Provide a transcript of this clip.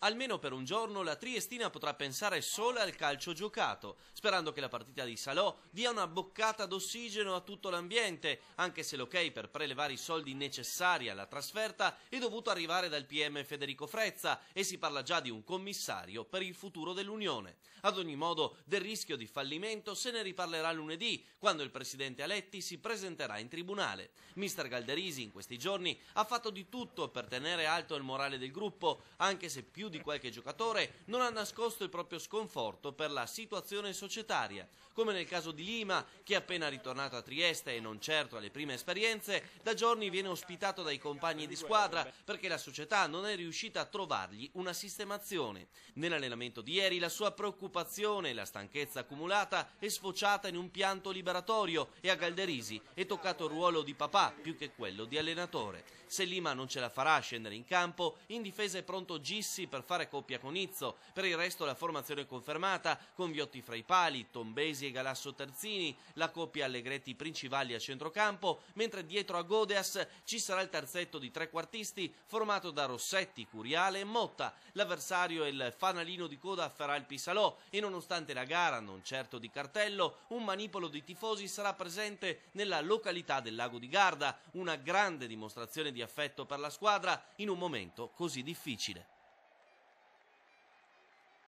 Almeno per un giorno la Triestina potrà pensare solo al calcio giocato, sperando che la partita di Salò dia una boccata d'ossigeno a tutto l'ambiente, anche se l'ok per prelevare i soldi necessari alla trasferta è dovuto arrivare dal PM Federico Frezza e si parla già di un commissario per il futuro dell'Unione. Ad ogni modo, del rischio di fallimento se ne riparlerà lunedì, quando il presidente Aletti si presenterà in tribunale. Mister Galderisi in questi giorni ha fatto di tutto per tenere alto il morale del gruppo, anche se più più di qualche giocatore non ha nascosto il proprio sconforto per la situazione societaria, come nel caso di Lima, che appena ritornato a Trieste e non certo alle prime esperienze, da giorni viene ospitato dai compagni di squadra perché la società non è riuscita a trovargli una sistemazione. Nell'allenamento di ieri la sua preoccupazione e la stanchezza accumulata è sfociata in un pianto liberatorio e a Galderisi è toccato il ruolo di papà più che quello di allenatore. Se Lima non ce la farà a scendere in campo, in difesa è pronto Gissi per per fare coppia con Izzo, per il resto la formazione è confermata con Viotti fra i pali, Tombesi e Galasso Terzini, la coppia Allegretti principali a centrocampo, mentre dietro a Godeas ci sarà il terzetto di tre quartisti formato da Rossetti, Curiale e Motta. L'avversario è il fanalino di coda farà il Pisalò e nonostante la gara, non certo di cartello, un manipolo di tifosi sarà presente nella località del lago di Garda, una grande dimostrazione di affetto per la squadra in un momento così difficile.